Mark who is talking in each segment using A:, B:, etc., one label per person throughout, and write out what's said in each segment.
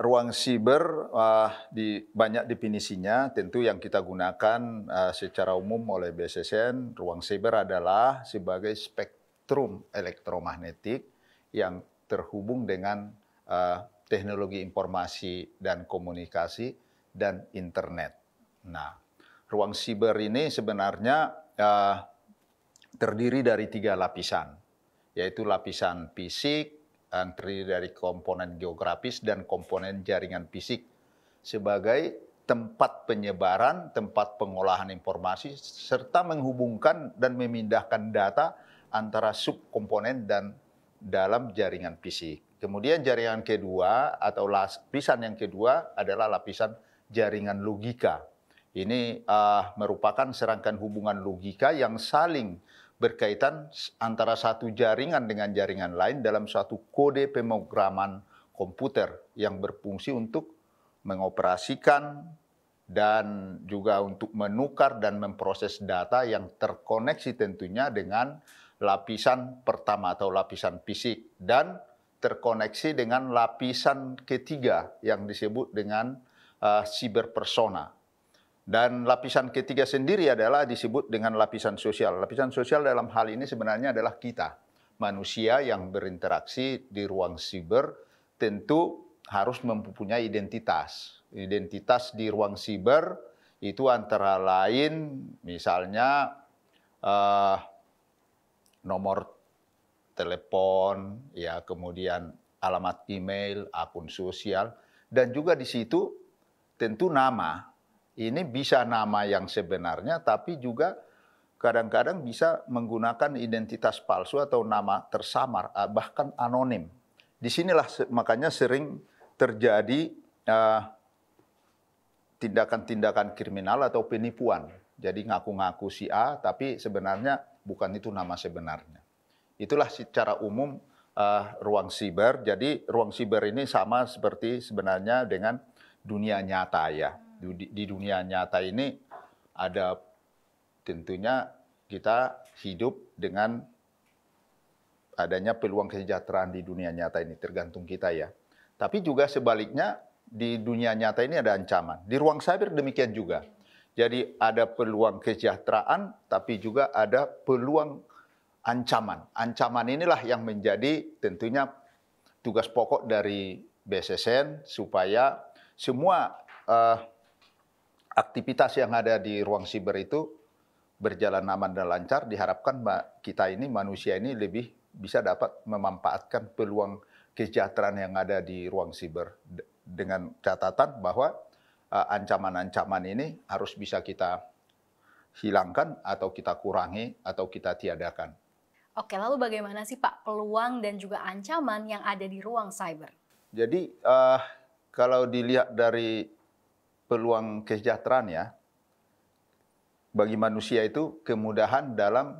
A: ruang siber uh, di banyak definisinya tentu yang kita gunakan uh, secara umum oleh BSSN ruang siber adalah sebagai spektrum elektromagnetik yang terhubung dengan uh, teknologi informasi dan komunikasi dan internet. Nah, ruang siber ini sebenarnya uh, terdiri dari tiga lapisan, yaitu lapisan fisik, yang terdiri dari komponen geografis dan komponen jaringan fisik sebagai tempat penyebaran, tempat pengolahan informasi, serta menghubungkan dan memindahkan data antara subkomponen dan dalam jaringan fisik. Kemudian jaringan kedua atau lapisan yang kedua adalah lapisan jaringan logika. Ini uh, merupakan serangkaian hubungan logika yang saling berkaitan antara satu jaringan dengan jaringan lain dalam suatu kode pemrograman komputer yang berfungsi untuk mengoperasikan dan juga untuk menukar dan memproses data yang terkoneksi tentunya dengan lapisan pertama atau lapisan fisik dan terkoneksi dengan lapisan ketiga yang disebut dengan uh, eh, cyber persona dan lapisan ketiga sendiri adalah disebut dengan lapisan sosial. Lapisan sosial dalam hal ini sebenarnya adalah kita, manusia yang berinteraksi di ruang siber tentu harus mempunyai identitas. Identitas di ruang siber itu antara lain misalnya uh, nomor telepon, ya kemudian alamat email, akun sosial, dan juga di situ tentu nama ini bisa nama yang sebenarnya, tapi juga kadang-kadang bisa menggunakan identitas palsu atau nama tersamar, ah, bahkan anonim. Disinilah makanya sering terjadi tindakan ah, tindakan-tindakan kriminal atau penipuan. Jadi ngaku-ngaku si A, tapi sebenarnya bukan itu nama sebenarnya. Itulah secara umum uh, ruang siber. Jadi ruang siber ini sama seperti sebenarnya dengan dunia nyata ya di dunia nyata ini ada tentunya kita hidup dengan adanya peluang kesejahteraan di dunia nyata ini tergantung kita ya. Tapi juga sebaliknya di dunia nyata ini ada ancaman. Di ruang cyber demikian juga. Jadi ada peluang kesejahteraan tapi juga ada peluang ancaman. Ancaman inilah yang menjadi tentunya tugas pokok dari BSSN supaya semua uh, aktivitas yang ada di ruang siber itu berjalan aman dan lancar, diharapkan kita ini manusia ini lebih bisa dapat memanfaatkan peluang kesejahteraan yang ada di ruang siber dengan catatan bahwa e, ancaman-ancaman ini harus bisa kita hilangkan atau kita kurangi atau kita tiadakan. Oke, lalu bagaimana sih Pak peluang dan juga ancaman yang ada di ruang cyber? Jadi uh, kalau dilihat dari peluang kesejahteraan ya bagi manusia itu kemudahan dalam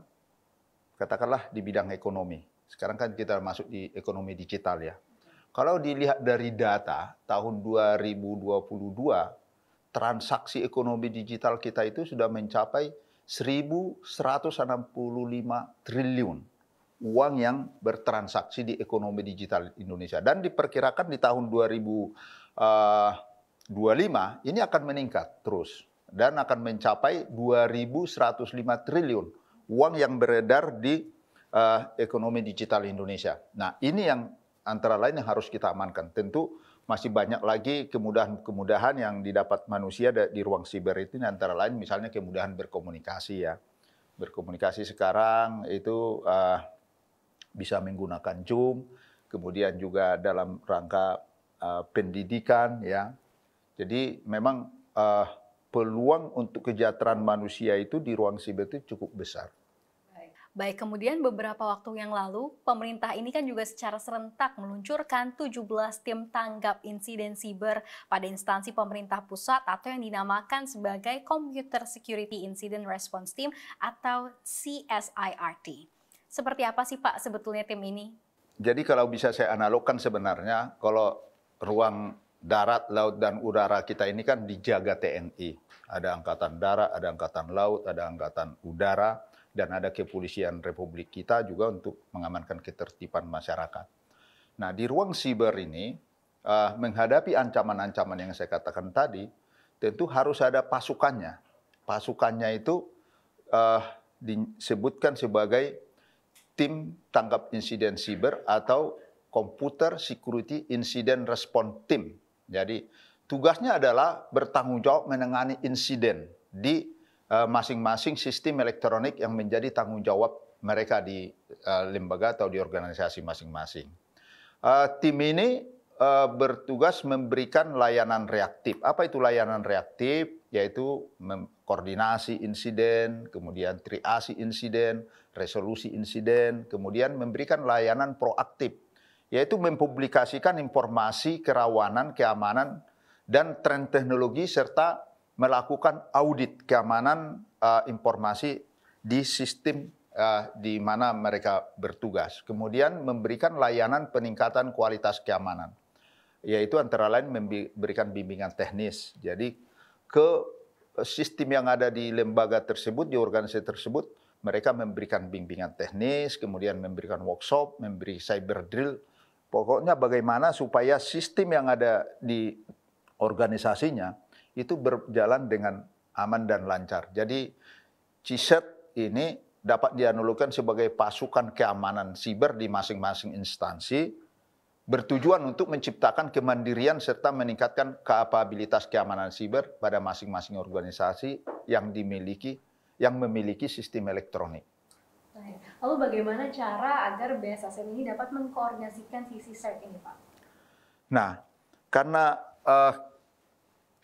A: katakanlah di bidang ekonomi. Sekarang kan kita masuk di ekonomi digital ya. Kalau dilihat dari data tahun 2022 transaksi ekonomi digital kita itu sudah mencapai 1165 triliun uang yang bertransaksi di ekonomi digital Indonesia dan diperkirakan di tahun 2000 uh, 25 ini akan meningkat terus dan akan mencapai 2.105 triliun uang yang beredar di uh, ekonomi digital Indonesia. Nah ini yang antara lain yang harus kita amankan. Tentu masih banyak lagi kemudahan-kemudahan yang didapat manusia di ruang siber itu antara lain misalnya kemudahan berkomunikasi ya. Berkomunikasi sekarang itu uh, bisa menggunakan Zoom, kemudian juga dalam rangka uh, pendidikan ya jadi memang uh, peluang untuk kesejahteraan manusia itu di ruang siber itu cukup besar. Baik, kemudian beberapa waktu yang lalu, pemerintah ini kan juga secara serentak meluncurkan 17 tim tanggap insiden siber pada instansi pemerintah pusat atau yang dinamakan sebagai Computer Security Incident Response Team atau CSIRT. Seperti apa sih Pak sebetulnya tim ini? Jadi kalau bisa saya analogkan sebenarnya, kalau ruang darat, laut, dan udara kita ini kan dijaga TNI. Ada angkatan darat, ada angkatan laut, ada angkatan udara, dan ada kepolisian Republik kita juga untuk mengamankan ketertiban masyarakat. Nah, di ruang siber ini, uh, menghadapi ancaman-ancaman yang saya katakan tadi, tentu harus ada pasukannya. Pasukannya itu uh, disebutkan sebagai tim tangkap insiden siber atau Computer Security Incident Response Team jadi tugasnya adalah bertanggung jawab menangani insiden di eh, masing-masing uh, sistem elektronik yang menjadi tanggung jawab mereka di uh, lembaga atau di organisasi masing-masing. Uh, tim ini uh, bertugas memberikan layanan reaktif. Apa itu layanan reaktif? Yaitu koordinasi insiden, kemudian triasi insiden, resolusi insiden, kemudian memberikan layanan proaktif yaitu mempublikasikan informasi kerawanan, keamanan, dan tren teknologi serta melakukan audit keamanan uh, informasi di sistem uh, di mana mereka bertugas. Kemudian memberikan layanan peningkatan kualitas keamanan, yaitu antara lain memberikan bimbingan teknis. Jadi ke sistem yang ada di lembaga tersebut, di organisasi tersebut, mereka memberikan bimbingan teknis, kemudian memberikan workshop, memberi cyber drill, Pokoknya bagaimana supaya sistem yang ada di organisasinya itu berjalan dengan aman dan lancar. Jadi CISET ini dapat dianulukan sebagai pasukan keamanan siber di masing-masing instansi bertujuan untuk menciptakan kemandirian serta meningkatkan kapabilitas keamanan siber pada masing-masing organisasi yang dimiliki yang memiliki sistem elektronik. Lalu bagaimana cara agar BSSN ini dapat mengkoordinasikan sisi CERT ini, Pak? Nah, karena uh,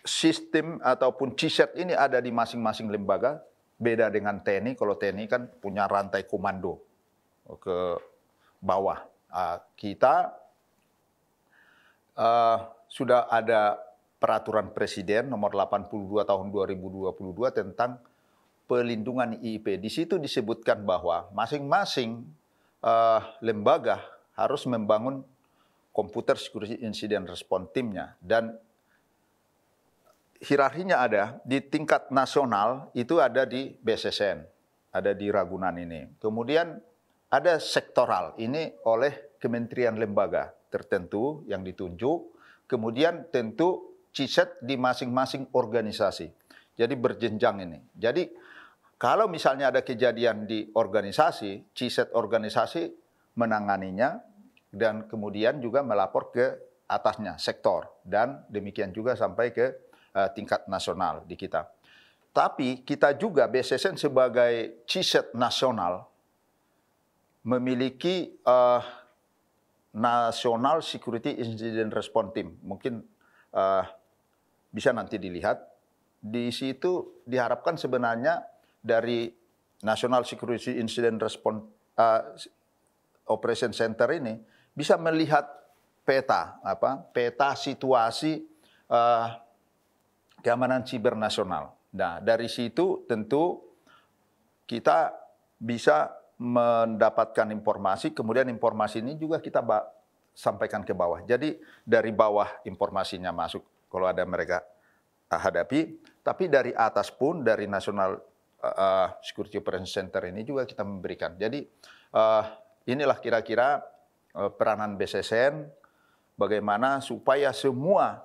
A: sistem ataupun CISET ini ada di masing-masing lembaga, beda dengan TNI. Kalau TNI kan punya rantai komando ke bawah. Uh, kita uh, sudah ada peraturan presiden nomor 82 tahun 2022 tentang pelindungan IIP. Di situ disebutkan bahwa masing-masing uh, lembaga harus membangun komputer security incident response timnya dan hierarkinya ada di tingkat nasional itu ada di BSSN, ada di Ragunan ini. Kemudian ada sektoral ini oleh kementerian lembaga tertentu yang ditunjuk, kemudian tentu CISET di masing-masing organisasi. Jadi berjenjang ini. Jadi kalau misalnya ada kejadian di organisasi, CISET organisasi menanganinya dan kemudian juga melapor ke atasnya sektor dan demikian juga sampai ke eh, tingkat nasional di kita. Tapi kita juga BSSN sebagai CISET nasional memiliki uh, eh, National Security Incident Response Team. Mungkin uh, bisa nanti dilihat. Di situ diharapkan sebenarnya dari National Security Incident Response uh, ah, Operation Center ini bisa melihat peta apa peta situasi uh, keamanan siber nasional. Nah, dari situ tentu kita bisa mendapatkan informasi, kemudian informasi ini juga kita sampaikan ke bawah. Jadi dari bawah informasinya masuk kalau ada mereka hadapi, tapi dari atas pun dari National uh, Security Operations Center ini juga kita memberikan. Jadi uh, inilah kira-kira uh, peranan BSSN bagaimana supaya semua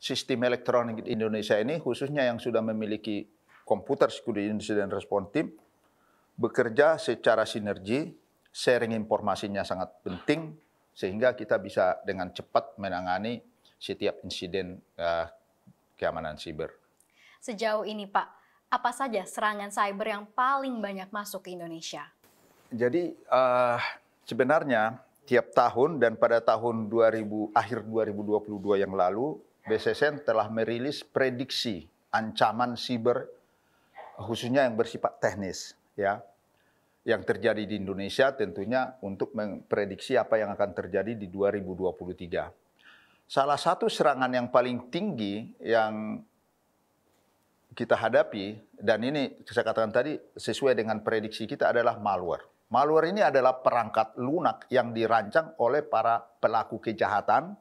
A: sistem elektronik di Indonesia ini khususnya yang sudah memiliki komputer security incident response team bekerja secara sinergi, sharing informasinya sangat penting sehingga kita bisa dengan cepat menangani setiap insiden uh, keamanan siber. Sejauh ini Pak, apa saja serangan cyber yang paling banyak masuk ke Indonesia? Jadi uh, sebenarnya tiap tahun dan pada tahun 2000 akhir 2022 yang lalu BCSN telah merilis prediksi ancaman siber khususnya yang bersifat teknis ya yang terjadi di Indonesia tentunya untuk memprediksi apa yang akan terjadi di 2023. Salah satu serangan yang paling tinggi yang kita hadapi dan ini saya katakan tadi sesuai dengan prediksi kita adalah malware. Malware ini adalah perangkat lunak yang dirancang oleh para pelaku kejahatan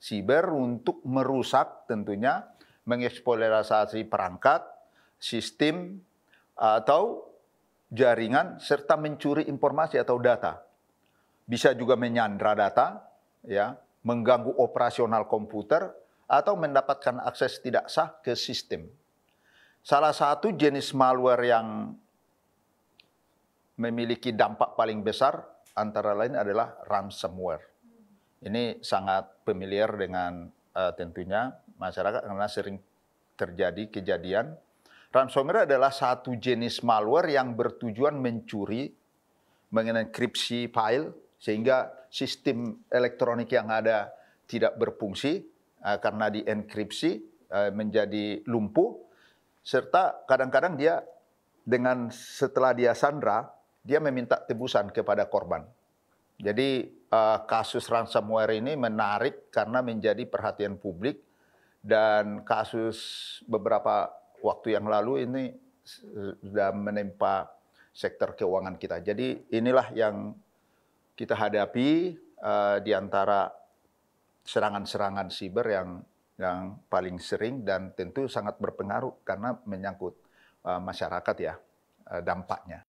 A: siber untuk merusak tentunya mengeksploitasi perangkat, sistem atau jaringan serta mencuri informasi atau data. Bisa juga menyandra data, ya, mengganggu operasional komputer atau mendapatkan akses tidak sah ke sistem Salah satu jenis malware yang memiliki dampak paling besar antara lain adalah ransomware. Ini sangat familiar dengan uh, tentunya masyarakat karena sering terjadi kejadian. Ransomware adalah satu jenis malware yang bertujuan mencuri, mengenkripsi file sehingga sistem elektronik yang ada tidak berfungsi uh, karena dienkripsi uh, menjadi lumpuh serta kadang-kadang dia dengan setelah dia sandra, dia meminta tebusan kepada korban. Jadi eh, kasus ransomware ini menarik karena menjadi perhatian publik dan kasus beberapa waktu yang lalu ini sudah menimpa sektor keuangan kita. Jadi inilah yang kita hadapi uh, di antara serangan-serangan siber yang yang paling sering dan tentu sangat berpengaruh karena menyangkut eh, masyarakat ya eh, dampaknya.